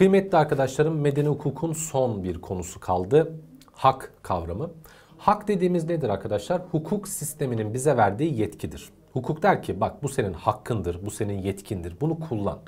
Kıymetli arkadaşlarım medeni hukukun son bir konusu kaldı. Hak kavramı. Hak dediğimiz nedir arkadaşlar? Hukuk sisteminin bize verdiği yetkidir. Hukuk der ki bak bu senin hakkındır, bu senin yetkindir. Bunu kullan.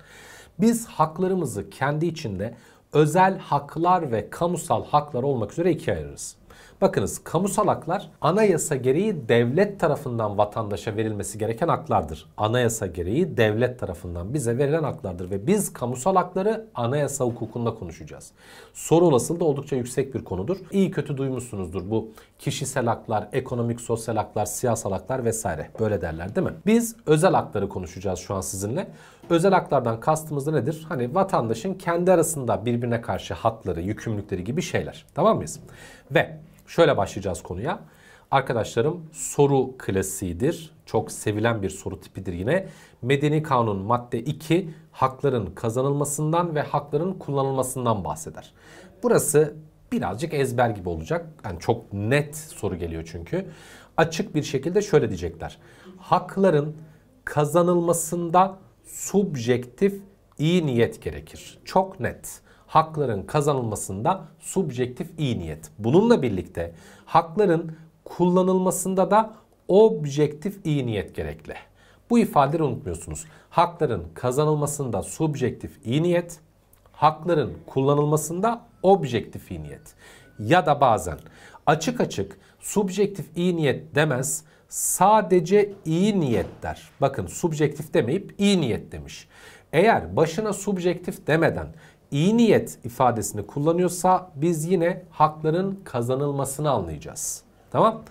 Biz haklarımızı kendi içinde özel haklar ve kamusal haklar olmak üzere ikiye ayırırız. Bakınız kamusal haklar anayasa gereği devlet tarafından vatandaşa verilmesi gereken haklardır. Anayasa gereği devlet tarafından bize verilen haklardır ve biz kamusal hakları anayasa hukukunda konuşacağız. Soru olasılığı da oldukça yüksek bir konudur. İyi kötü duymuşsunuzdur bu kişisel haklar, ekonomik, sosyal haklar, siyasal haklar vesaire böyle derler değil mi? Biz özel hakları konuşacağız şu an sizinle. Özel haklardan kastımız da nedir? Hani vatandaşın kendi arasında birbirine karşı hakları, yükümlülükleri gibi şeyler. Tamam mıyız? Ve Şöyle başlayacağız konuya. Arkadaşlarım soru klasiğidir. Çok sevilen bir soru tipidir yine. Medeni Kanun madde 2 hakların kazanılmasından ve hakların kullanılmasından bahseder. Burası birazcık ezber gibi olacak. Yani çok net soru geliyor çünkü. Açık bir şekilde şöyle diyecekler. Hakların kazanılmasında subjektif iyi niyet gerekir. Çok net hakların kazanılmasında subjektif iyi niyet. Bununla birlikte hakların kullanılmasında da objektif iyi niyet gerekli. Bu ifadeleri unutmuyorsunuz. Hakların kazanılmasında subjektif iyi niyet, hakların kullanılmasında objektif iyi niyet. Ya da bazen açık açık subjektif iyi niyet demez, sadece iyi niyet der. Bakın subjektif demeyip iyi niyet demiş. Eğer başına subjektif demeden iyi niyet ifadesini kullanıyorsa biz yine hakların kazanılmasını anlayacağız. Tamam?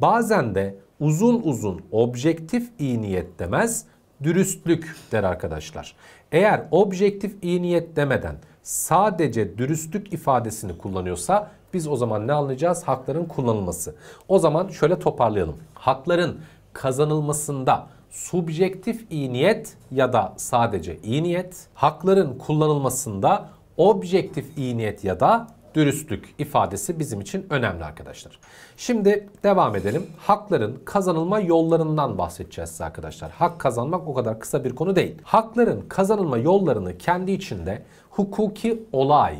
Bazen de uzun uzun objektif iyi niyet demez, dürüstlük der arkadaşlar. Eğer objektif iyi niyet demeden sadece dürüstlük ifadesini kullanıyorsa biz o zaman ne anlayacağız? Hakların kullanılması. O zaman şöyle toparlayalım. Hakların kazanılmasında subjektif iyi niyet ya da sadece iyi niyet, hakların kullanılmasında objektif iyi niyet ya da dürüstlük ifadesi bizim için önemli arkadaşlar. Şimdi devam edelim. Hakların kazanılma yollarından bahsedeceğiz size arkadaşlar. Hak kazanmak o kadar kısa bir konu değil. Hakların kazanılma yollarını kendi içinde hukuki olay,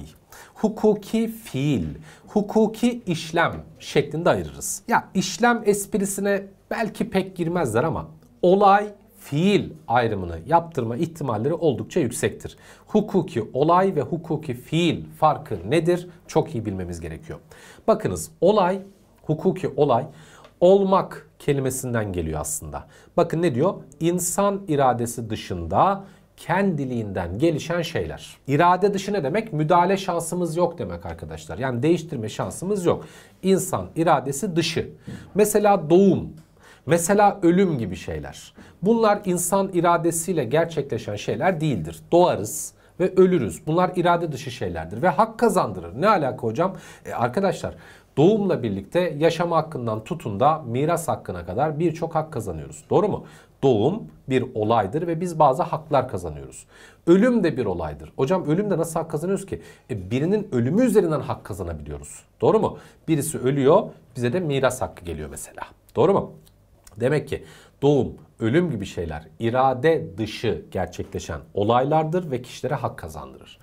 hukuki fiil, hukuki işlem şeklinde ayırırız. Ya işlem esprisine belki pek girmezler ama olay fiil ayrımını yaptırma ihtimalleri oldukça yüksektir. Hukuki olay ve hukuki fiil farkı nedir? Çok iyi bilmemiz gerekiyor. Bakınız olay, hukuki olay olmak kelimesinden geliyor aslında. Bakın ne diyor? İnsan iradesi dışında kendiliğinden gelişen şeyler. İrade dışı ne demek? Müdahale şansımız yok demek arkadaşlar. Yani değiştirme şansımız yok. İnsan iradesi dışı. Mesela doğum Mesela ölüm gibi şeyler. Bunlar insan iradesiyle gerçekleşen şeyler değildir. Doğarız ve ölürüz. Bunlar irade dışı şeylerdir ve hak kazandırır. Ne alaka hocam? E arkadaşlar doğumla birlikte yaşama hakkından tutun da miras hakkına kadar birçok hak kazanıyoruz. Doğru mu? Doğum bir olaydır ve biz bazı haklar kazanıyoruz. Ölüm de bir olaydır. Hocam ölümde nasıl hak kazanıyoruz ki? E, birinin ölümü üzerinden hak kazanabiliyoruz. Doğru mu? Birisi ölüyor bize de miras hakkı geliyor mesela. Doğru mu? Demek ki doğum, ölüm gibi şeyler irade dışı gerçekleşen olaylardır ve kişilere hak kazandırır.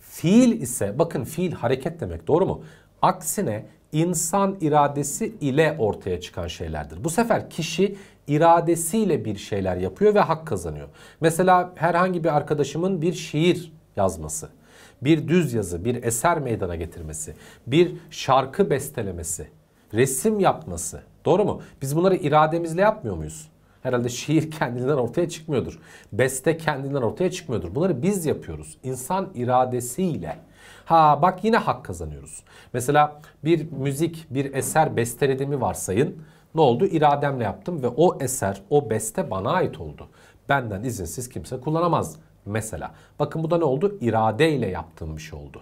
Fiil ise bakın fiil hareket demek doğru mu? Aksine insan iradesi ile ortaya çıkan şeylerdir. Bu sefer kişi iradesiyle bir şeyler yapıyor ve hak kazanıyor. Mesela herhangi bir arkadaşımın bir şiir yazması, bir düz yazı, bir eser meydana getirmesi, bir şarkı bestelemesi, resim yapması Doğru mu? Biz bunları irademizle yapmıyor muyuz? Herhalde şiir kendinden ortaya çıkmıyordur. Beste kendinden ortaya çıkmıyordur. Bunları biz yapıyoruz. İnsan iradesiyle. Ha bak yine hak kazanıyoruz. Mesela bir müzik, bir eser bestelediğimi varsayın. Ne oldu? İrademle yaptım ve o eser, o beste bana ait oldu. Benden izinsiz kimse kullanamaz mesela. Bakın bu da ne oldu? İradeyle yaptığım bir şey oldu.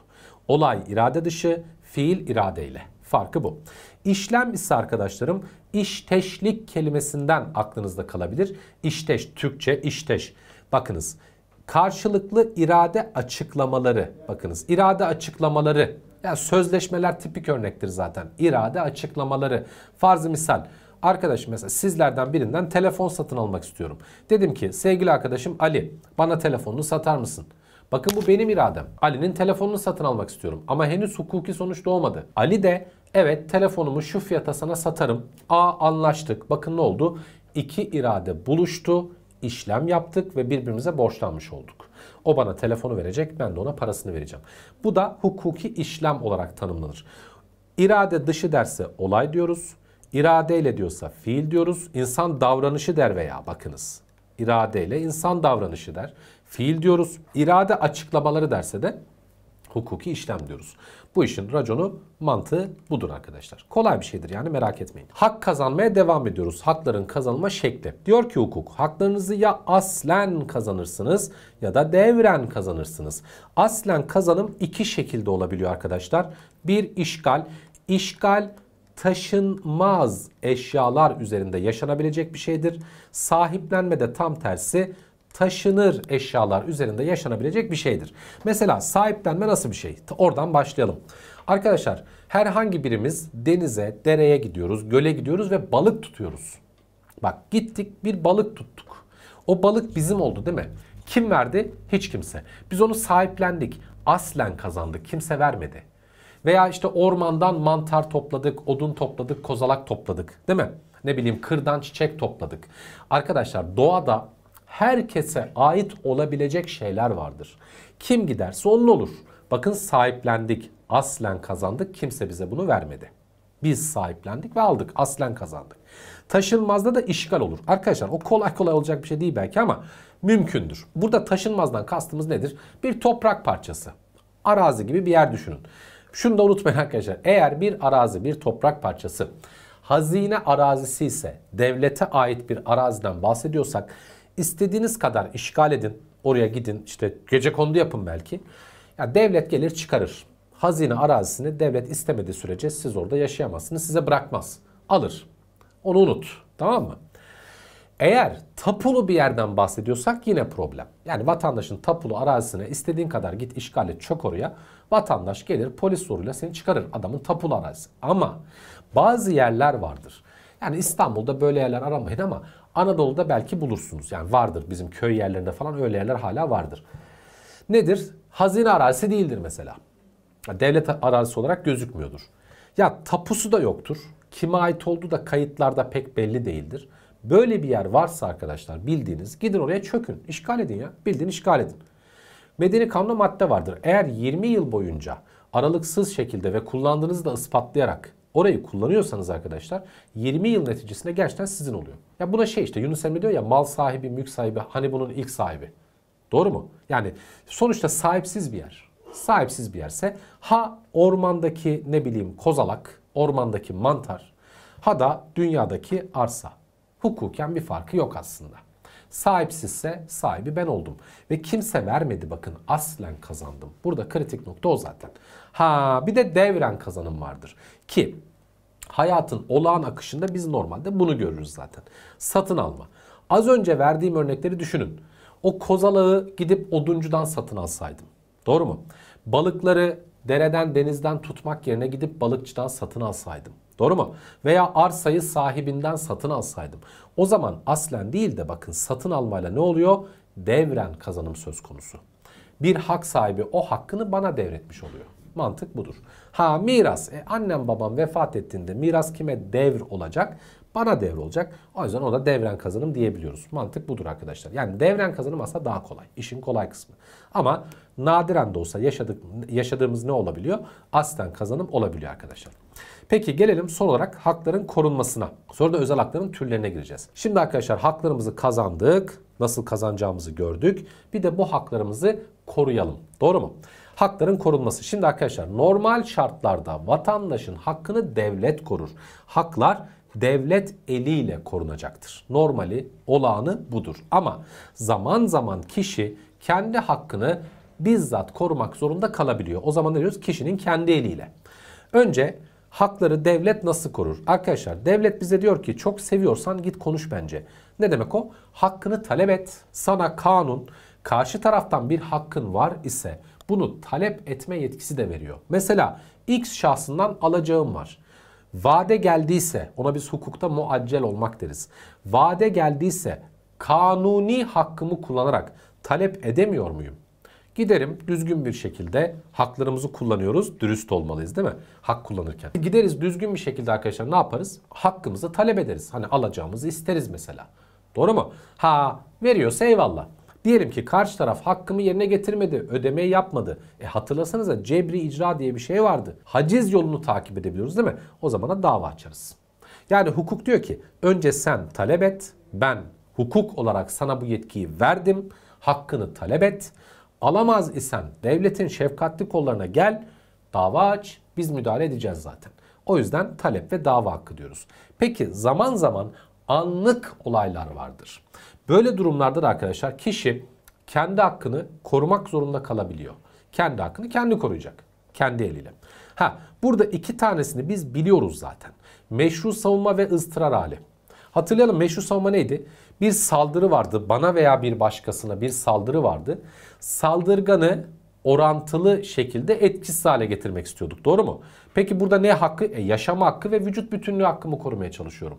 Olay irade dışı, fiil iradeyle. Farkı bu. İşlem ise arkadaşlarım işteşlik kelimesinden aklınızda kalabilir. İşteş Türkçe işteş. Bakınız karşılıklı irade açıklamaları. Bakınız irade açıklamaları. Yani sözleşmeler tipik örnektir zaten. İrade açıklamaları. Farzı misal. arkadaş mesela sizlerden birinden telefon satın almak istiyorum. Dedim ki sevgili arkadaşım Ali bana telefonunu satar mısın? Bakın bu benim iradem. Ali'nin telefonunu satın almak istiyorum ama henüz hukuki sonuç doğmadı. Ali de Evet telefonumu şu fiyata sana satarım. A anlaştık. Bakın ne oldu? İki irade buluştu, işlem yaptık ve birbirimize borçlanmış olduk. O bana telefonu verecek, ben de ona parasını vereceğim. Bu da hukuki işlem olarak tanımlanır. İrade dışı derse olay diyoruz. İradeyle diyorsa fiil diyoruz. İnsan davranışı der veya bakınız. İradeyle insan davranışı der. Fiil diyoruz. İrade açıklamaları derse de hukuki işlem diyoruz. Bu işin raconu mantığı budur arkadaşlar. Kolay bir şeydir yani merak etmeyin. Hak kazanmaya devam ediyoruz. Hakların kazanma şekli. Diyor ki hukuk haklarınızı ya aslen kazanırsınız ya da devren kazanırsınız. Aslen kazanım iki şekilde olabiliyor arkadaşlar. Bir işgal. İşgal taşınmaz eşyalar üzerinde yaşanabilecek bir şeydir. Sahiplenme de tam tersi taşınır eşyalar üzerinde yaşanabilecek bir şeydir. Mesela sahiplenme nasıl bir şey? Oradan başlayalım. Arkadaşlar herhangi birimiz denize, dereye gidiyoruz, göle gidiyoruz ve balık tutuyoruz. Bak gittik bir balık tuttuk. O balık bizim oldu değil mi? Kim verdi? Hiç kimse. Biz onu sahiplendik. Aslen kazandık. Kimse vermedi. Veya işte ormandan mantar topladık, odun topladık, kozalak topladık değil mi? Ne bileyim kırdan çiçek topladık. Arkadaşlar doğada herkese ait olabilecek şeyler vardır. Kim giderse onun olur. Bakın sahiplendik, aslen kazandık, kimse bize bunu vermedi. Biz sahiplendik ve aldık, aslen kazandık. Taşınmazda da işgal olur. Arkadaşlar o kolay kolay olacak bir şey değil belki ama mümkündür. Burada taşınmazdan kastımız nedir? Bir toprak parçası. Arazi gibi bir yer düşünün. Şunu da unutmayın arkadaşlar. Eğer bir arazi, bir toprak parçası hazine arazisi ise devlete ait bir araziden bahsediyorsak istediğiniz kadar işgal edin. Oraya gidin işte gece kondu yapın belki. Ya devlet gelir çıkarır. Hazine arazisini devlet istemediği sürece siz orada yaşayamazsınız. Size bırakmaz. Alır. Onu unut. Tamam mı? Eğer tapulu bir yerden bahsediyorsak yine problem. Yani vatandaşın tapulu arazisine istediğin kadar git işgal et çok oraya. Vatandaş gelir polis zoruyla seni çıkarır adamın tapulu arazisi. Ama bazı yerler vardır. Yani İstanbul'da böyle yerler aramayın ama Anadolu'da belki bulursunuz. Yani vardır bizim köy yerlerinde falan öyle yerler hala vardır. Nedir? Hazine arazisi değildir mesela. Devlet arazisi olarak gözükmüyordur. Ya tapusu da yoktur. Kime ait olduğu da kayıtlarda pek belli değildir. Böyle bir yer varsa arkadaşlar bildiğiniz gidin oraya çökün. İşgal edin ya. Bildiğin işgal edin. Medeni kanunda madde vardır. Eğer 20 yıl boyunca aralıksız şekilde ve kullandığınızı da ispatlayarak orayı kullanıyorsanız arkadaşlar 20 yıl neticesinde gerçekten sizin oluyor. Ya buna şey işte Yunus Emre diyor ya mal sahibi, mülk sahibi hani bunun ilk sahibi. Doğru mu? Yani sonuçta sahipsiz bir yer. Sahipsiz bir yerse ha ormandaki ne bileyim kozalak, ormandaki mantar ha da dünyadaki arsa. Hukuken bir farkı yok aslında. Sahipsizse sahibi ben oldum. Ve kimse vermedi bakın aslen kazandım. Burada kritik nokta o zaten. Ha bir de devren kazanım vardır. Ki hayatın olağan akışında biz normalde bunu görürüz zaten. Satın alma. Az önce verdiğim örnekleri düşünün. O kozalağı gidip oduncudan satın alsaydım. Doğru mu? Balıkları dereden denizden tutmak yerine gidip balıkçıdan satın alsaydım. Doğru mu? Veya arsayı sahibinden satın alsaydım. O zaman aslen değil de bakın satın almayla ne oluyor? Devren kazanım söz konusu. Bir hak sahibi o hakkını bana devretmiş oluyor. Mantık budur. Ha miras. E, annem babam vefat ettiğinde miras kime devr olacak? Bana devr olacak. O yüzden ona devren kazanım diyebiliyoruz. Mantık budur arkadaşlar. Yani devren kazanım aslında daha kolay. İşin kolay kısmı. Ama nadiren de olsa yaşadık, yaşadığımız ne olabiliyor? Aslen kazanım olabiliyor arkadaşlar. Peki gelelim son olarak hakların korunmasına. Sonra da özel hakların türlerine gireceğiz. Şimdi arkadaşlar haklarımızı kazandık. Nasıl kazanacağımızı gördük. Bir de bu haklarımızı koruyalım. Doğru mu? hakların korunması. Şimdi arkadaşlar normal şartlarda vatandaşın hakkını devlet korur. Haklar devlet eliyle korunacaktır. Normali, olağanı budur. Ama zaman zaman kişi kendi hakkını bizzat korumak zorunda kalabiliyor. O zaman ne diyoruz? Kişinin kendi eliyle. Önce hakları devlet nasıl korur? Arkadaşlar devlet bize diyor ki çok seviyorsan git konuş bence. Ne demek o? Hakkını talep et. Sana kanun karşı taraftan bir hakkın var ise bunu talep etme yetkisi de veriyor. Mesela X şahsından alacağım var. Vade geldiyse ona biz hukukta muaccel olmak deriz. Vade geldiyse kanuni hakkımı kullanarak talep edemiyor muyum? Giderim düzgün bir şekilde haklarımızı kullanıyoruz. Dürüst olmalıyız değil mi? Hak kullanırken. Gideriz düzgün bir şekilde arkadaşlar ne yaparız? Hakkımızı talep ederiz. Hani alacağımızı isteriz mesela. Doğru mu? Ha veriyorsa eyvallah. Diyelim ki karşı taraf hakkımı yerine getirmedi, ödemeyi yapmadı. E hatırlasanıza cebri icra diye bir şey vardı. Haciz yolunu takip edebiliyoruz değil mi? O zaman da dava açarız. Yani hukuk diyor ki önce sen talep et, ben hukuk olarak sana bu yetkiyi verdim, hakkını talep et. Alamaz isen devletin şefkatli kollarına gel, dava aç, biz müdahale edeceğiz zaten. O yüzden talep ve dava hakkı diyoruz. Peki zaman zaman anlık olaylar vardır. Böyle durumlarda da arkadaşlar kişi kendi hakkını korumak zorunda kalabiliyor. Kendi hakkını kendi koruyacak. Kendi eliyle. Ha burada iki tanesini biz biliyoruz zaten. Meşru savunma ve ıstırar hali. Hatırlayalım meşru savunma neydi? Bir saldırı vardı. Bana veya bir başkasına bir saldırı vardı. Saldırganı orantılı şekilde etkisiz hale getirmek istiyorduk. Doğru mu? Peki burada ne hakkı? E, yaşama hakkı ve vücut bütünlüğü hakkımı korumaya çalışıyorum.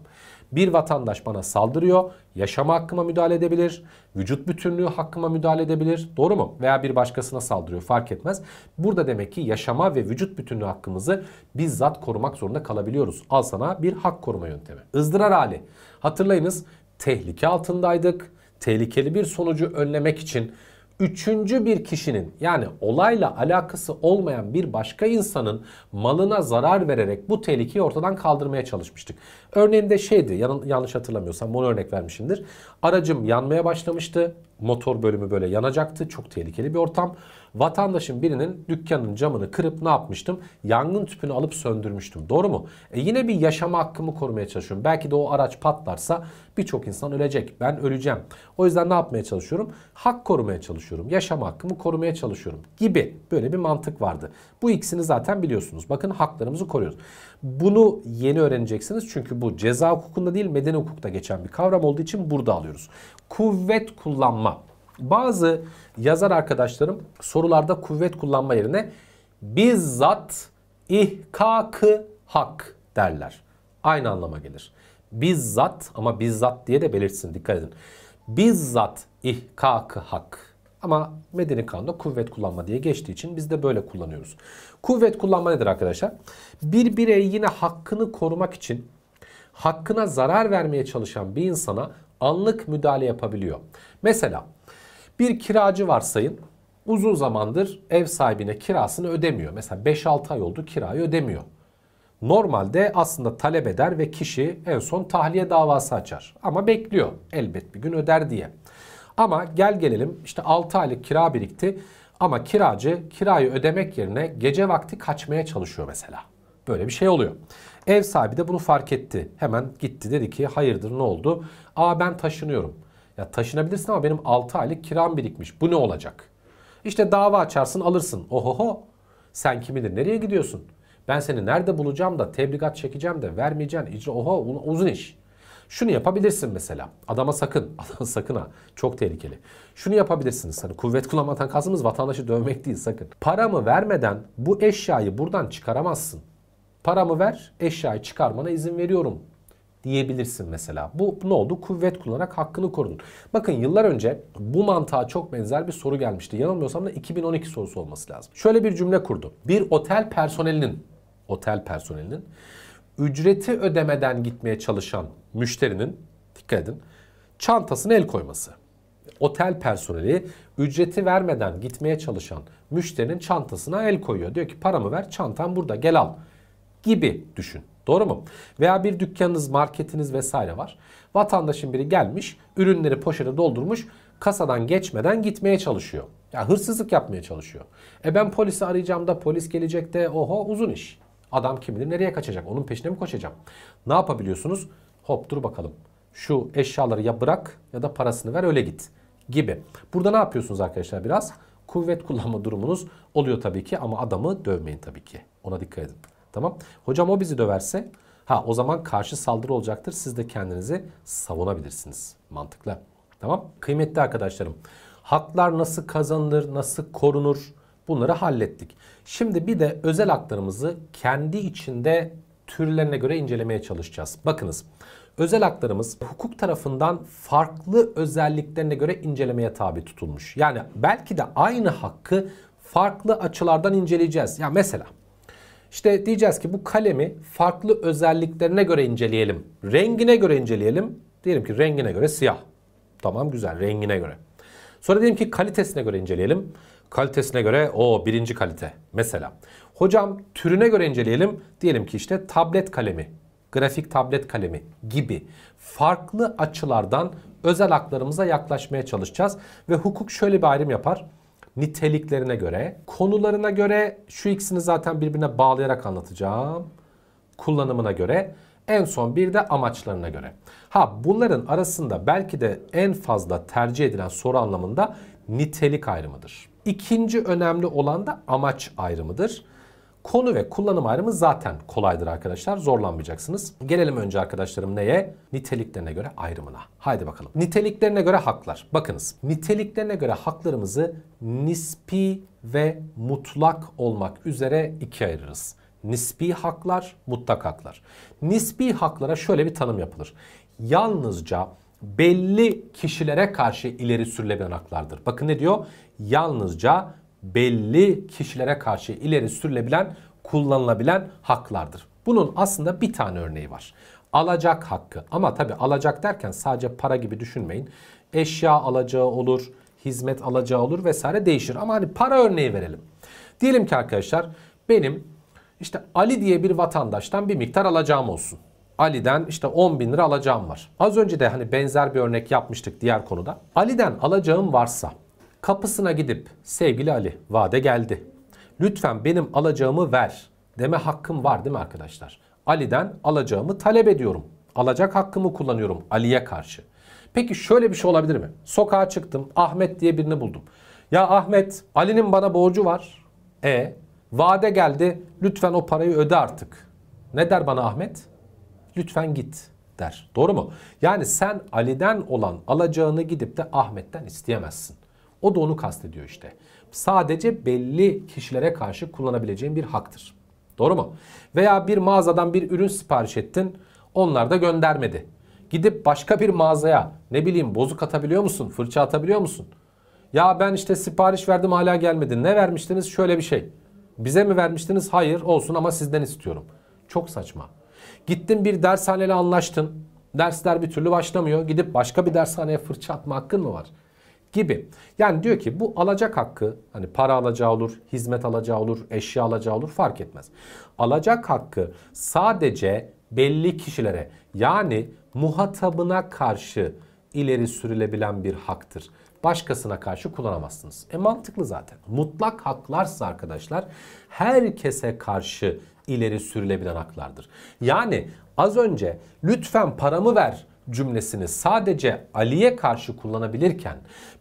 Bir vatandaş bana saldırıyor. Yaşama hakkıma müdahale edebilir. Vücut bütünlüğü hakkıma müdahale edebilir. Doğru mu? Veya bir başkasına saldırıyor fark etmez. Burada demek ki yaşama ve vücut bütünlüğü hakkımızı bizzat korumak zorunda kalabiliyoruz. Al sana bir hak koruma yöntemi. Izdırar hali. Hatırlayınız tehlike altındaydık. Tehlikeli bir sonucu önlemek için üçüncü bir kişinin yani olayla alakası olmayan bir başka insanın malına zarar vererek bu tehlikeyi ortadan kaldırmaya çalışmıştık. Örneğimde şeydi yanlış hatırlamıyorsam bunu örnek vermişimdir. Aracım yanmaya başlamıştı motor bölümü böyle yanacaktı. Çok tehlikeli bir ortam. Vatandaşın birinin dükkanın camını kırıp ne yapmıştım? Yangın tüpünü alıp söndürmüştüm. Doğru mu? E yine bir yaşama hakkımı korumaya çalışıyorum. Belki de o araç patlarsa birçok insan ölecek. Ben öleceğim. O yüzden ne yapmaya çalışıyorum? Hak korumaya çalışıyorum. Yaşama hakkımı korumaya çalışıyorum gibi böyle bir mantık vardı. Bu ikisini zaten biliyorsunuz. Bakın haklarımızı koruyoruz. Bunu yeni öğreneceksiniz çünkü bu ceza hukukunda değil medeni hukukta geçen bir kavram olduğu için burada alıyoruz. Kuvvet kullanma. Bazı yazar arkadaşlarım sorularda kuvvet kullanma yerine bizzat ihkakı hak derler. Aynı anlama gelir. Bizzat ama bizzat diye de belirtsin dikkat edin. Bizzat ihkakı hak. Ama medeni kanunda kuvvet kullanma diye geçtiği için biz de böyle kullanıyoruz. Kuvvet kullanma nedir arkadaşlar? Bir birey yine hakkını korumak için hakkına zarar vermeye çalışan bir insana anlık müdahale yapabiliyor. Mesela bir kiracı varsayın uzun zamandır ev sahibine kirasını ödemiyor. Mesela 5-6 ay oldu kirayı ödemiyor. Normalde aslında talep eder ve kişi en son tahliye davası açar. Ama bekliyor elbet bir gün öder diye. Ama gel gelelim işte 6 aylık kira birikti ama kiracı kirayı ödemek yerine gece vakti kaçmaya çalışıyor mesela. Böyle bir şey oluyor. Ev sahibi de bunu fark etti. Hemen gitti dedi ki hayırdır ne oldu? Aa ben taşınıyorum. Ya taşınabilirsin ama benim 6 aylık kiram birikmiş. Bu ne olacak? İşte dava açarsın alırsın. Ohoho sen kim bilir nereye gidiyorsun? Ben seni nerede bulacağım da tebligat çekeceğim de vermeyeceğim. İcra oho uzun iş. Şunu yapabilirsin mesela. Adama sakın. Adam sakın ha. Çok tehlikeli. Şunu yapabilirsiniz. Hani kuvvet kullanmadan kastımız vatandaşı dövmek değil sakın. Paramı vermeden bu eşyayı buradan çıkaramazsın. Paramı ver, eşyayı çıkarmana izin veriyorum diyebilirsin mesela. Bu ne oldu? Kuvvet kullanarak hakkını korudun. Bakın yıllar önce bu mantığa çok benzer bir soru gelmişti. Yanılmıyorsam da 2012 sorusu olması lazım. Şöyle bir cümle kurdu. Bir otel personelinin otel personelinin ücreti ödemeden gitmeye çalışan müşterinin dikkat edin çantasına el koyması. Otel personeli ücreti vermeden gitmeye çalışan müşterinin çantasına el koyuyor. Diyor ki paramı ver çantam burada gel al gibi düşün. Doğru mu? Veya bir dükkanınız, marketiniz vesaire var. Vatandaşın biri gelmiş, ürünleri poşete doldurmuş, kasadan geçmeden gitmeye çalışıyor. Ya yani hırsızlık yapmaya çalışıyor. E ben polisi arayacağım da polis gelecek de oho uzun iş. Adam kim bilir nereye kaçacak? Onun peşine mi koşacağım? Ne yapabiliyorsunuz? Hop dur bakalım. Şu eşyaları ya bırak ya da parasını ver öyle git gibi. Burada ne yapıyorsunuz arkadaşlar biraz? Kuvvet kullanma durumunuz oluyor tabii ki ama adamı dövmeyin tabii ki. Ona dikkat edin. Tamam. Hocam o bizi döverse ha o zaman karşı saldırı olacaktır. Siz de kendinizi savunabilirsiniz. Mantıklı. Tamam. Kıymetli arkadaşlarım. Haklar nasıl kazanılır, nasıl korunur? Bunları hallettik. Şimdi bir de özel haklarımızı kendi içinde türlerine göre incelemeye çalışacağız. Bakınız özel haklarımız hukuk tarafından farklı özelliklerine göre incelemeye tabi tutulmuş. Yani belki de aynı hakkı farklı açılardan inceleyeceğiz. Ya yani mesela işte diyeceğiz ki bu kalemi farklı özelliklerine göre inceleyelim. Rengine göre inceleyelim. Diyelim ki rengine göre siyah. Tamam güzel rengine göre. Sonra diyelim ki kalitesine göre inceleyelim. Kalitesine göre o birinci kalite mesela. Hocam türüne göre inceleyelim. Diyelim ki işte tablet kalemi, grafik tablet kalemi gibi farklı açılardan özel haklarımıza yaklaşmaya çalışacağız. Ve hukuk şöyle bir ayrım yapar niteliklerine göre, konularına göre şu ikisini zaten birbirine bağlayarak anlatacağım. Kullanımına göre, en son bir de amaçlarına göre. Ha bunların arasında belki de en fazla tercih edilen soru anlamında nitelik ayrımıdır. İkinci önemli olan da amaç ayrımıdır. Konu ve kullanım ayrımı zaten kolaydır arkadaşlar. Zorlanmayacaksınız. Gelelim önce arkadaşlarım neye? Niteliklerine göre ayrımına. Haydi bakalım. Niteliklerine göre haklar. Bakınız niteliklerine göre haklarımızı nispi ve mutlak olmak üzere ikiye ayırırız. Nispi haklar, mutlak haklar. Nispi haklara şöyle bir tanım yapılır. Yalnızca belli kişilere karşı ileri sürülebilen haklardır. Bakın ne diyor? Yalnızca belli kişilere karşı ileri sürülebilen, kullanılabilen haklardır. Bunun aslında bir tane örneği var. Alacak hakkı ama tabi alacak derken sadece para gibi düşünmeyin. Eşya alacağı olur, hizmet alacağı olur vesaire değişir. Ama hani para örneği verelim. Diyelim ki arkadaşlar benim işte Ali diye bir vatandaştan bir miktar alacağım olsun. Ali'den işte 10 bin lira alacağım var. Az önce de hani benzer bir örnek yapmıştık diğer konuda. Ali'den alacağım varsa kapısına gidip sevgili Ali vade geldi. Lütfen benim alacağımı ver deme hakkım var değil mi arkadaşlar? Ali'den alacağımı talep ediyorum. Alacak hakkımı kullanıyorum Ali'ye karşı. Peki şöyle bir şey olabilir mi? Sokağa çıktım Ahmet diye birini buldum. Ya Ahmet Ali'nin bana borcu var. E vade geldi lütfen o parayı öde artık. Ne der bana Ahmet? lütfen git der. Doğru mu? Yani sen Ali'den olan alacağını gidip de Ahmet'ten isteyemezsin. O da onu kastediyor işte. Sadece belli kişilere karşı kullanabileceğin bir haktır. Doğru mu? Veya bir mağazadan bir ürün sipariş ettin. Onlar da göndermedi. Gidip başka bir mağazaya ne bileyim bozuk atabiliyor musun? Fırça atabiliyor musun? Ya ben işte sipariş verdim hala gelmedi. Ne vermiştiniz? Şöyle bir şey. Bize mi vermiştiniz? Hayır olsun ama sizden istiyorum. Çok saçma. Gittin bir dershaneyle anlaştın. Dersler bir türlü başlamıyor. Gidip başka bir dershaneye fırça atma hakkın mı var? Gibi. Yani diyor ki bu alacak hakkı hani para alacağı olur, hizmet alacağı olur, eşya alacağı olur fark etmez. Alacak hakkı sadece belli kişilere yani muhatabına karşı ileri sürülebilen bir haktır başkasına karşı kullanamazsınız. E mantıklı zaten. Mutlak haklarsa arkadaşlar herkese karşı ileri sürülebilen haklardır. Yani az önce lütfen paramı ver cümlesini sadece Ali'ye karşı kullanabilirken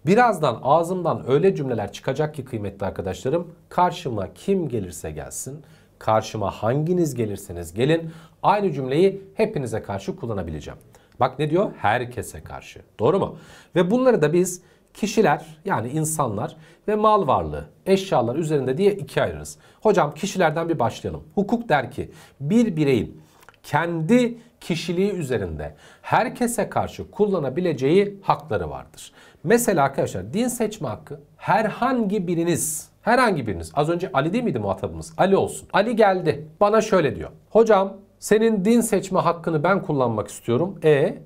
birazdan ağzımdan öyle cümleler çıkacak ki kıymetli arkadaşlarım karşıma kim gelirse gelsin karşıma hanginiz gelirseniz gelin aynı cümleyi hepinize karşı kullanabileceğim. Bak ne diyor? Herkese karşı. Doğru mu? Ve bunları da biz Kişiler yani insanlar ve mal varlığı eşyalar üzerinde diye ikiye ayırırız. Hocam kişilerden bir başlayalım. Hukuk der ki bir bireyin kendi kişiliği üzerinde herkese karşı kullanabileceği hakları vardır. Mesela arkadaşlar din seçme hakkı herhangi biriniz herhangi biriniz az önce Ali değil miydi muhatabımız? Ali olsun. Ali geldi bana şöyle diyor. Hocam senin din seçme hakkını ben kullanmak istiyorum. E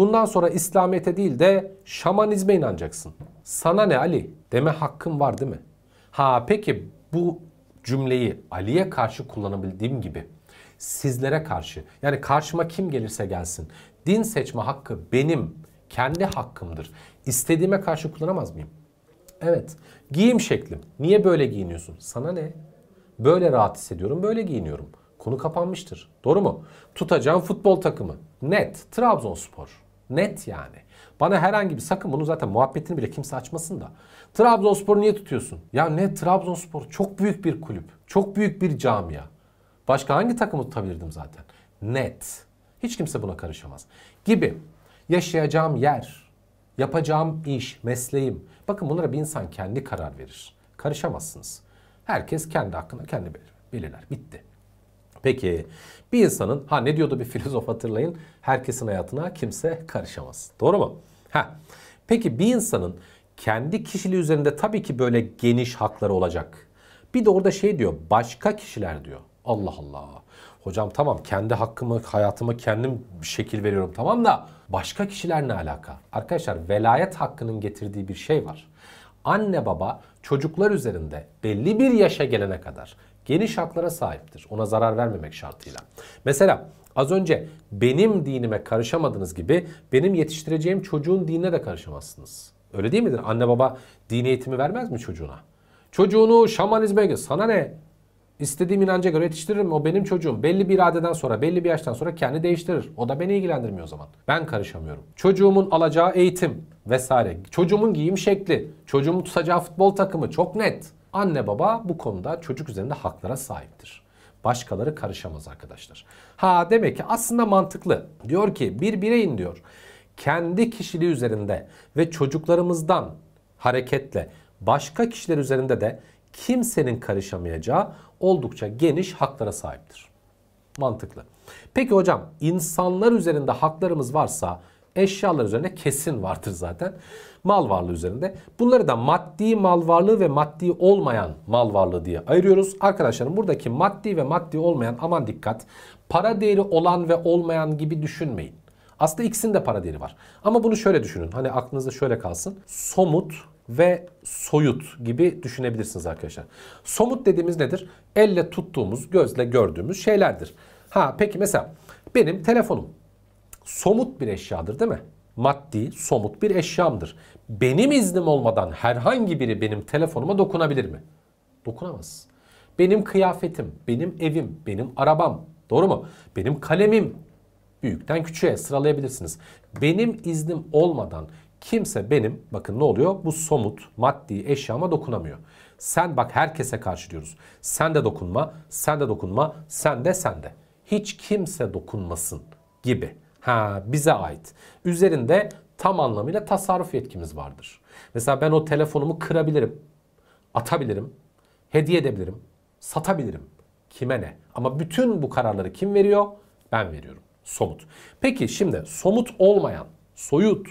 Bundan sonra İslamiyet'e değil de şamanizme inanacaksın. Sana ne Ali deme hakkım var değil mi? Ha peki bu cümleyi Ali'ye karşı kullanabildiğim gibi sizlere karşı yani karşıma kim gelirse gelsin din seçme hakkı benim kendi hakkımdır. İstediğime karşı kullanamaz mıyım? Evet. Giyim şeklim. Niye böyle giyiniyorsun? Sana ne? Böyle rahat hissediyorum, böyle giyiniyorum. Konu kapanmıştır. Doğru mu? Tutacağım futbol takımı. Net. Trabzonspor. Net yani. Bana herhangi bir sakın bunu zaten muhabbetini bile kimse açmasın da. Trabzonspor niye tutuyorsun? Ya ne Trabzonspor çok büyük bir kulüp. Çok büyük bir camia. Başka hangi takımı tutabilirdim zaten? Net. Hiç kimse buna karışamaz. Gibi yaşayacağım yer, yapacağım iş, mesleğim. Bakın bunlara bir insan kendi karar verir. Karışamazsınız. Herkes kendi hakkında kendi belir belirler. Bitti. Peki bir insanın ha ne diyordu bir filozof hatırlayın herkesin hayatına kimse karışamaz. Doğru mu? Ha. Peki bir insanın kendi kişiliği üzerinde tabii ki böyle geniş hakları olacak. Bir de orada şey diyor başka kişiler diyor. Allah Allah. Hocam tamam kendi hakkımı hayatıma kendim şekil veriyorum tamam da başka kişiler ne alaka? Arkadaşlar velayet hakkının getirdiği bir şey var. Anne baba çocuklar üzerinde belli bir yaşa gelene kadar geniş haklara sahiptir. Ona zarar vermemek şartıyla. Mesela az önce benim dinime karışamadığınız gibi benim yetiştireceğim çocuğun dinine de karışamazsınız. Öyle değil midir? Anne baba din eğitimi vermez mi çocuğuna? Çocuğunu şamanizme götür. Sana ne? İstediğim inanca göre yetiştiririm. O benim çocuğum. Belli bir iradeden sonra, belli bir yaştan sonra kendi değiştirir. O da beni ilgilendirmiyor o zaman. Ben karışamıyorum. Çocuğumun alacağı eğitim vesaire. Çocuğumun giyim şekli, çocuğumun tutacağı futbol takımı çok net. Anne baba bu konuda çocuk üzerinde haklara sahiptir. Başkaları karışamaz arkadaşlar. Ha demek ki aslında mantıklı. Diyor ki bir bireyin diyor kendi kişiliği üzerinde ve çocuklarımızdan hareketle başka kişiler üzerinde de kimsenin karışamayacağı oldukça geniş haklara sahiptir. Mantıklı. Peki hocam insanlar üzerinde haklarımız varsa eşyalar üzerine kesin vardır zaten mal varlığı üzerinde. Bunları da maddi mal varlığı ve maddi olmayan mal varlığı diye ayırıyoruz. Arkadaşlarım buradaki maddi ve maddi olmayan aman dikkat. Para değeri olan ve olmayan gibi düşünmeyin. Aslında ikisinin de para değeri var. Ama bunu şöyle düşünün. Hani aklınızda şöyle kalsın. Somut ve soyut gibi düşünebilirsiniz arkadaşlar. Somut dediğimiz nedir? Elle tuttuğumuz, gözle gördüğümüz şeylerdir. Ha peki mesela benim telefonum somut bir eşyadır değil mi? Maddi, somut bir eşyamdır benim iznim olmadan herhangi biri benim telefonuma dokunabilir mi? Dokunamaz. Benim kıyafetim, benim evim, benim arabam, doğru mu? Benim kalemim, büyükten küçüğe sıralayabilirsiniz. Benim iznim olmadan kimse benim, bakın ne oluyor? Bu somut, maddi eşyama dokunamıyor. Sen bak herkese karşı diyoruz. Sen de dokunma, sen de dokunma, sen de sen de. Hiç kimse dokunmasın gibi. Ha bize ait. Üzerinde tam anlamıyla tasarruf yetkimiz vardır. Mesela ben o telefonumu kırabilirim, atabilirim, hediye edebilirim, satabilirim. Kime ne? Ama bütün bu kararları kim veriyor? Ben veriyorum. Somut. Peki şimdi somut olmayan, soyut,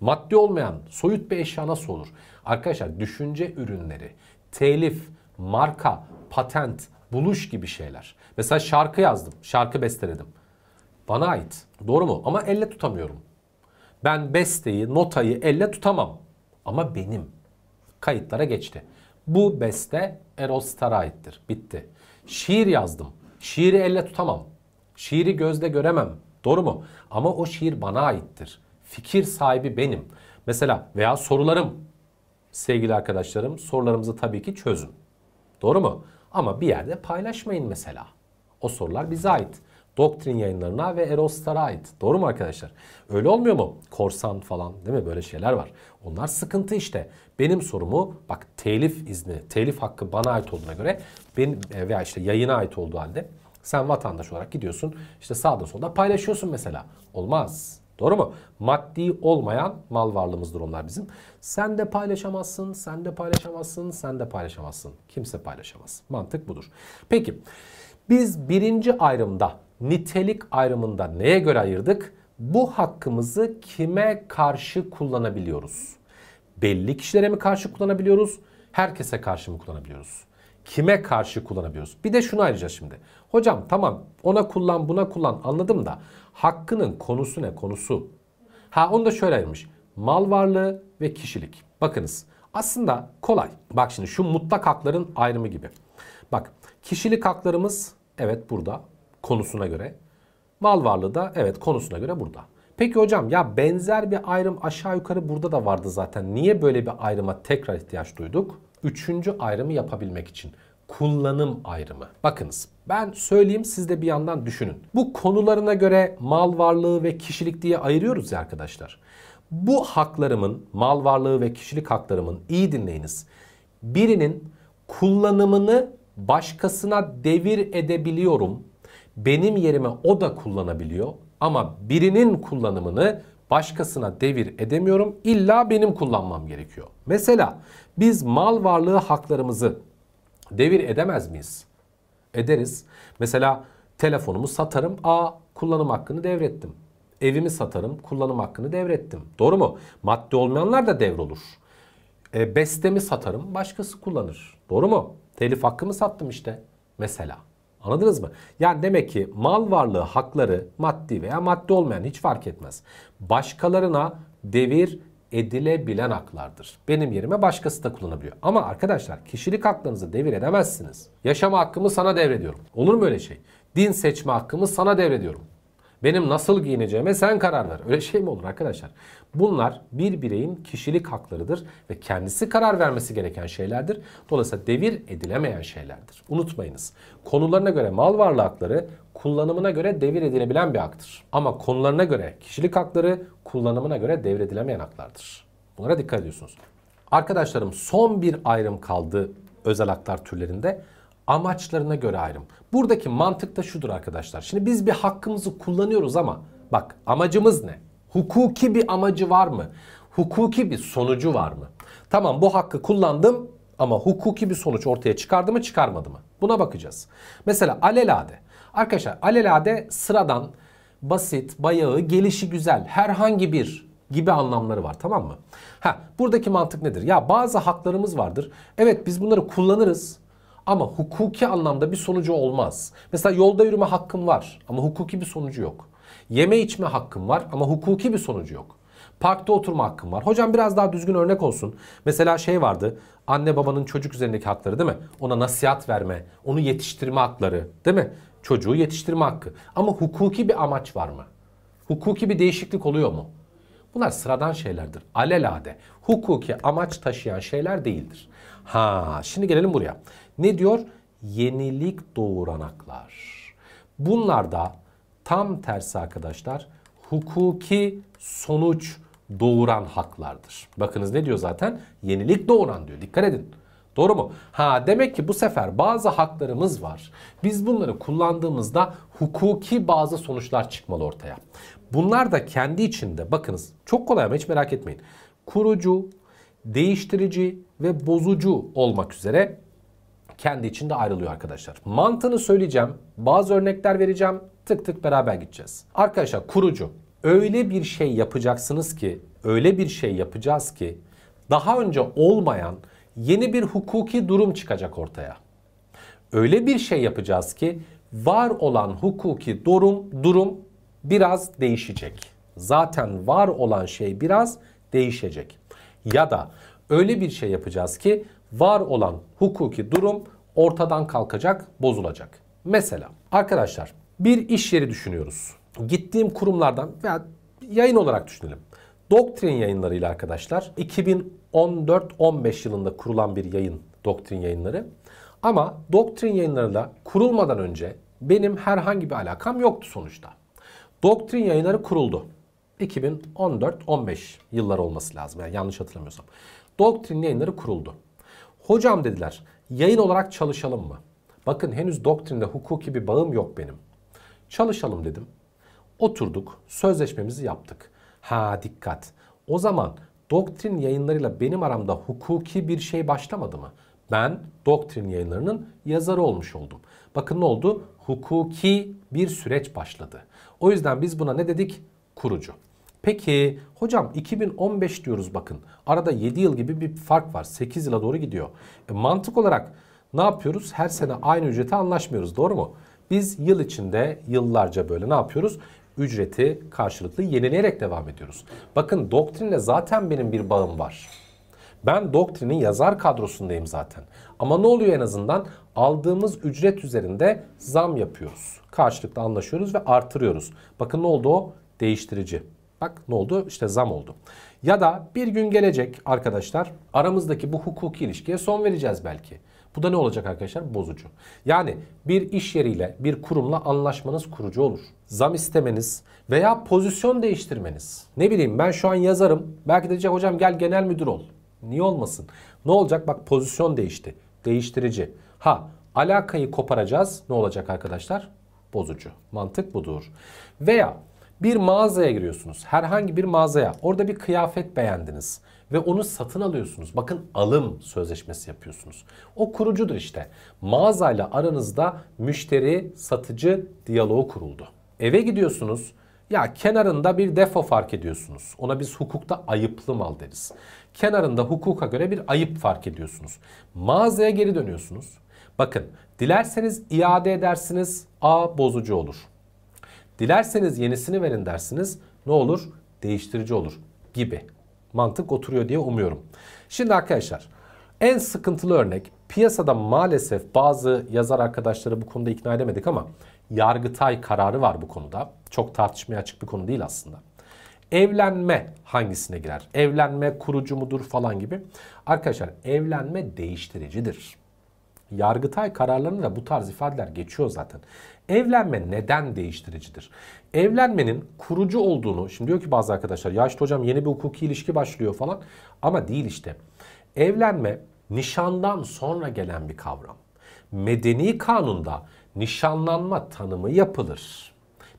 maddi olmayan soyut bir eşya nasıl olur? Arkadaşlar düşünce ürünleri, telif, marka, patent, buluş gibi şeyler. Mesela şarkı yazdım, şarkı besteledim. Bana ait. Doğru mu? Ama elle tutamıyorum. Ben besteyi, notayı elle tutamam. Ama benim. Kayıtlara geçti. Bu beste Erol Star'a aittir. Bitti. Şiir yazdım. Şiiri elle tutamam. Şiiri gözde göremem. Doğru mu? Ama o şiir bana aittir. Fikir sahibi benim. Mesela veya sorularım. Sevgili arkadaşlarım sorularımızı tabii ki çözün. Doğru mu? Ama bir yerde paylaşmayın mesela. O sorular bize ait. Doktrin yayınlarına ve Erol Star'a ait. Doğru mu arkadaşlar? Öyle olmuyor mu? Korsan falan değil mi? Böyle şeyler var. Onlar sıkıntı işte. Benim sorumu bak telif izni, telif hakkı bana ait olduğuna göre ben e, veya işte yayına ait olduğu halde sen vatandaş olarak gidiyorsun işte sağda solda paylaşıyorsun mesela. Olmaz. Doğru mu? Maddi olmayan mal varlığımızdır onlar bizim. Sen de paylaşamazsın, sen de paylaşamazsın, sen de paylaşamazsın. Kimse paylaşamaz. Mantık budur. Peki biz birinci ayrımda nitelik ayrımında neye göre ayırdık? Bu hakkımızı kime karşı kullanabiliyoruz? Belli kişilere mi karşı kullanabiliyoruz? Herkese karşı mı kullanabiliyoruz? Kime karşı kullanabiliyoruz? Bir de şunu ayrıca şimdi. Hocam tamam ona kullan buna kullan anladım da hakkının konusu ne konusu? Ha onu da şöyle ayırmış. Mal varlığı ve kişilik. Bakınız aslında kolay. Bak şimdi şu mutlak hakların ayrımı gibi. Bak kişilik haklarımız evet burada konusuna göre. Mal varlığı da evet konusuna göre burada. Peki hocam ya benzer bir ayrım aşağı yukarı burada da vardı zaten. Niye böyle bir ayrıma tekrar ihtiyaç duyduk? Üçüncü ayrımı yapabilmek için. Kullanım ayrımı. Bakınız ben söyleyeyim siz de bir yandan düşünün. Bu konularına göre mal varlığı ve kişilik diye ayırıyoruz ya arkadaşlar. Bu haklarımın, mal varlığı ve kişilik haklarımın iyi dinleyiniz. Birinin kullanımını başkasına devir edebiliyorum benim yerime o da kullanabiliyor ama birinin kullanımını başkasına devir edemiyorum. İlla benim kullanmam gerekiyor. Mesela biz mal varlığı haklarımızı devir edemez miyiz? Ederiz. Mesela telefonumu satarım. A kullanım hakkını devrettim. Evimi satarım. Kullanım hakkını devrettim. Doğru mu? Madde olmayanlar da devrolur. E, bestemi satarım. Başkası kullanır. Doğru mu? Telif hakkımı sattım işte. Mesela. Anladınız mı? Yani demek ki mal varlığı hakları maddi veya maddi olmayan hiç fark etmez. Başkalarına devir edilebilen haklardır. Benim yerime başkası da kullanabiliyor. Ama arkadaşlar kişilik haklarınızı devir edemezsiniz. Yaşama hakkımı sana devrediyorum. Olur mu öyle şey? Din seçme hakkımı sana devrediyorum. Benim nasıl giyineceğime sen karar ver. Öyle şey mi olur arkadaşlar? Bunlar bir bireyin kişilik haklarıdır ve kendisi karar vermesi gereken şeylerdir. Dolayısıyla devir edilemeyen şeylerdir. Unutmayınız. Konularına göre mal varlığı hakları kullanımına göre devir edilebilen bir haktır. Ama konularına göre kişilik hakları kullanımına göre devredilemeyen haklardır. Bunlara dikkat ediyorsunuz. Arkadaşlarım son bir ayrım kaldı özel haklar türlerinde amaçlarına göre ayrım. Buradaki mantık da şudur arkadaşlar. Şimdi biz bir hakkımızı kullanıyoruz ama bak amacımız ne? Hukuki bir amacı var mı? Hukuki bir sonucu var mı? Tamam bu hakkı kullandım ama hukuki bir sonuç ortaya çıkardı mı çıkarmadı mı? Buna bakacağız. Mesela alelade. Arkadaşlar alelade sıradan, basit, bayağı, gelişi güzel, herhangi bir gibi anlamları var tamam mı? Ha buradaki mantık nedir? Ya bazı haklarımız vardır. Evet biz bunları kullanırız ama hukuki anlamda bir sonucu olmaz. Mesela yolda yürüme hakkım var ama hukuki bir sonucu yok. Yeme içme hakkım var ama hukuki bir sonucu yok. Parkta oturma hakkım var. Hocam biraz daha düzgün örnek olsun. Mesela şey vardı. Anne babanın çocuk üzerindeki hakları değil mi? Ona nasihat verme, onu yetiştirme hakları değil mi? Çocuğu yetiştirme hakkı. Ama hukuki bir amaç var mı? Hukuki bir değişiklik oluyor mu? Bunlar sıradan şeylerdir. Alelade. Hukuki amaç taşıyan şeyler değildir. Ha, şimdi gelelim buraya. Ne diyor? Yenilik doğuran haklar. Bunlarda Tam tersi arkadaşlar hukuki sonuç doğuran haklardır. Bakınız ne diyor zaten? Yenilik doğuran diyor. Dikkat edin. Doğru mu? Ha demek ki bu sefer bazı haklarımız var. Biz bunları kullandığımızda hukuki bazı sonuçlar çıkmalı ortaya. Bunlar da kendi içinde bakınız çok kolay ama hiç merak etmeyin. Kurucu, değiştirici ve bozucu olmak üzere kendi içinde ayrılıyor arkadaşlar. Mantığını söyleyeceğim. Bazı örnekler vereceğim. Tık tık beraber gideceğiz. Arkadaşlar kurucu öyle bir şey yapacaksınız ki öyle bir şey yapacağız ki daha önce olmayan yeni bir hukuki durum çıkacak ortaya. Öyle bir şey yapacağız ki var olan hukuki durum durum biraz değişecek. Zaten var olan şey biraz değişecek. Ya da öyle bir şey yapacağız ki var olan hukuki durum ortadan kalkacak, bozulacak. Mesela arkadaşlar bir iş yeri düşünüyoruz. Gittiğim kurumlardan veya yayın olarak düşünelim. Doktrin yayınlarıyla arkadaşlar 2014-15 yılında kurulan bir yayın doktrin yayınları. Ama doktrin yayınlarıyla kurulmadan önce benim herhangi bir alakam yoktu sonuçta. Doktrin yayınları kuruldu. 2014-15 yıllar olması lazım yani yanlış hatırlamıyorsam. Doktrin yayınları kuruldu. Hocam dediler yayın olarak çalışalım mı? Bakın henüz doktrinde hukuki bir bağım yok benim. Çalışalım dedim. Oturduk, sözleşmemizi yaptık. Ha dikkat. O zaman doktrin yayınlarıyla benim aramda hukuki bir şey başlamadı mı? Ben doktrin yayınlarının yazarı olmuş oldum. Bakın ne oldu? Hukuki bir süreç başladı. O yüzden biz buna ne dedik? Kurucu. Peki hocam 2015 diyoruz bakın. Arada 7 yıl gibi bir fark var. 8 yıla doğru gidiyor. E, mantık olarak ne yapıyoruz? Her sene aynı ücrete anlaşmıyoruz. Doğru mu? Biz yıl içinde yıllarca böyle ne yapıyoruz? Ücreti karşılıklı yenileyerek devam ediyoruz. Bakın doktrinle zaten benim bir bağım var. Ben doktrinin yazar kadrosundayım zaten. Ama ne oluyor en azından? Aldığımız ücret üzerinde zam yapıyoruz. Karşılıklı anlaşıyoruz ve artırıyoruz. Bakın ne oldu o? Değiştirici. Bak ne oldu? İşte zam oldu. Ya da bir gün gelecek arkadaşlar aramızdaki bu hukuki ilişkiye son vereceğiz belki. Bu da ne olacak arkadaşlar? Bozucu. Yani bir iş yeriyle, bir kurumla anlaşmanız kurucu olur. Zam istemeniz veya pozisyon değiştirmeniz. Ne bileyim ben şu an yazarım. Belki de diyecek hocam gel genel müdür ol. Niye olmasın? Ne olacak? Bak pozisyon değişti. Değiştirici. Ha alakayı koparacağız. Ne olacak arkadaşlar? Bozucu. Mantık budur. Veya bir mağazaya giriyorsunuz. Herhangi bir mağazaya. Orada bir kıyafet beğendiniz ve onu satın alıyorsunuz. Bakın alım sözleşmesi yapıyorsunuz. O kurucudur işte. Mağazayla aranızda müşteri satıcı diyaloğu kuruldu. Eve gidiyorsunuz. Ya kenarında bir defo fark ediyorsunuz. Ona biz hukukta ayıplı mal deriz. Kenarında hukuka göre bir ayıp fark ediyorsunuz. Mağazaya geri dönüyorsunuz. Bakın dilerseniz iade edersiniz. A bozucu olur. Dilerseniz yenisini verin dersiniz. Ne olur? Değiştirici olur gibi. Mantık oturuyor diye umuyorum. Şimdi arkadaşlar en sıkıntılı örnek piyasada maalesef bazı yazar arkadaşları bu konuda ikna edemedik ama Yargıtay kararı var bu konuda. Çok tartışmaya açık bir konu değil aslında. Evlenme hangisine girer? Evlenme kurucu mudur falan gibi. Arkadaşlar evlenme değiştiricidir. Yargıtay kararlarında da bu tarz ifadeler geçiyor zaten. Evlenme neden değiştiricidir? Evlenmenin kurucu olduğunu, şimdi diyor ki bazı arkadaşlar ya işte hocam yeni bir hukuki ilişki başlıyor falan ama değil işte. Evlenme nişandan sonra gelen bir kavram. Medeni kanunda nişanlanma tanımı yapılır.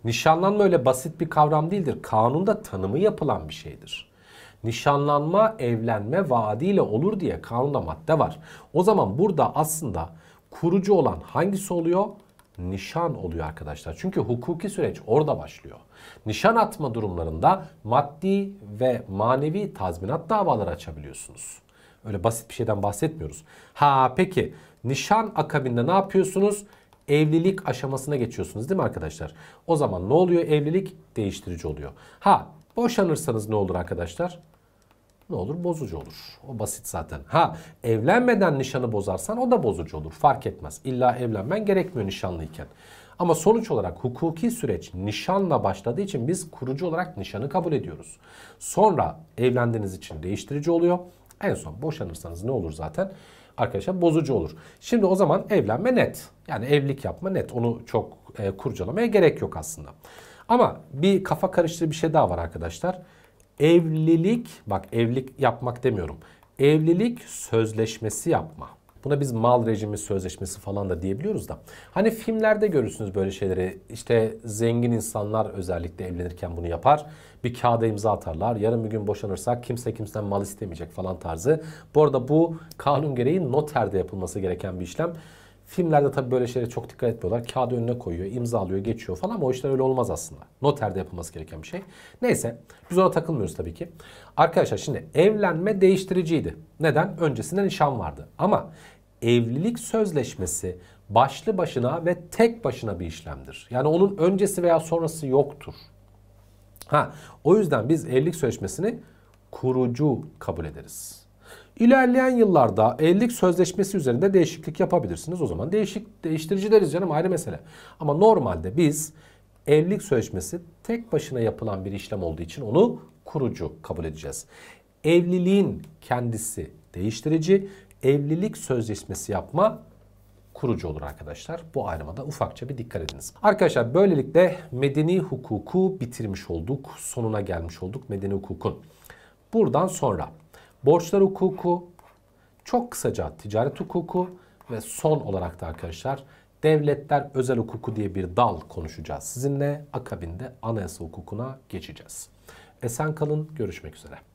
Nişanlanma öyle basit bir kavram değildir. Kanunda tanımı yapılan bir şeydir nişanlanma, evlenme vaadiyle olur diye kanunda madde var. O zaman burada aslında kurucu olan hangisi oluyor? Nişan oluyor arkadaşlar. Çünkü hukuki süreç orada başlıyor. Nişan atma durumlarında maddi ve manevi tazminat davaları açabiliyorsunuz. Öyle basit bir şeyden bahsetmiyoruz. Ha peki nişan akabinde ne yapıyorsunuz? Evlilik aşamasına geçiyorsunuz değil mi arkadaşlar? O zaman ne oluyor evlilik? Değiştirici oluyor. Ha Boşanırsanız ne olur arkadaşlar? Ne olur? Bozucu olur. O basit zaten. Ha evlenmeden nişanı bozarsan o da bozucu olur. Fark etmez. İlla evlenmen gerekmiyor nişanlıyken. Ama sonuç olarak hukuki süreç nişanla başladığı için biz kurucu olarak nişanı kabul ediyoruz. Sonra evlendiğiniz için değiştirici oluyor. En son boşanırsanız ne olur zaten? Arkadaşlar bozucu olur. Şimdi o zaman evlenme net. Yani evlilik yapma net. Onu çok e, kurcalamaya gerek yok aslında. Ama bir kafa karıştırıcı bir şey daha var arkadaşlar. Evlilik, bak evlilik yapmak demiyorum. Evlilik sözleşmesi yapma. Buna biz mal rejimi sözleşmesi falan da diyebiliyoruz da. Hani filmlerde görürsünüz böyle şeyleri. İşte zengin insanlar özellikle evlenirken bunu yapar. Bir kağıda imza atarlar. Yarın bir gün boşanırsak kimse kimseden mal istemeyecek falan tarzı. Bu arada bu kanun gereği noterde yapılması gereken bir işlem. Filmlerde tabii böyle şeylere çok dikkat etmiyorlar. Kağıdı önüne koyuyor, imzalıyor, geçiyor falan ama o işler öyle olmaz aslında. Noterde yapılması gereken bir şey. Neyse biz ona takılmıyoruz tabii ki. Arkadaşlar şimdi evlenme değiştiriciydi. Neden? Öncesinde nişan vardı. Ama evlilik sözleşmesi başlı başına ve tek başına bir işlemdir. Yani onun öncesi veya sonrası yoktur. Ha, o yüzden biz evlilik sözleşmesini kurucu kabul ederiz. İlerleyen yıllarda evlilik sözleşmesi üzerinde değişiklik yapabilirsiniz. O zaman değişik değiştirici deriz canım ayrı mesele. Ama normalde biz evlilik sözleşmesi tek başına yapılan bir işlem olduğu için onu kurucu kabul edeceğiz. Evliliğin kendisi değiştirici, evlilik sözleşmesi yapma kurucu olur arkadaşlar. Bu ayrımada ufakça bir dikkat ediniz. Arkadaşlar böylelikle medeni hukuku bitirmiş olduk. Sonuna gelmiş olduk medeni hukukun. Buradan sonra borçlar hukuku, çok kısaca ticaret hukuku ve son olarak da arkadaşlar devletler özel hukuku diye bir dal konuşacağız. Sizinle akabinde anayasa hukukuna geçeceğiz. Esen kalın, görüşmek üzere.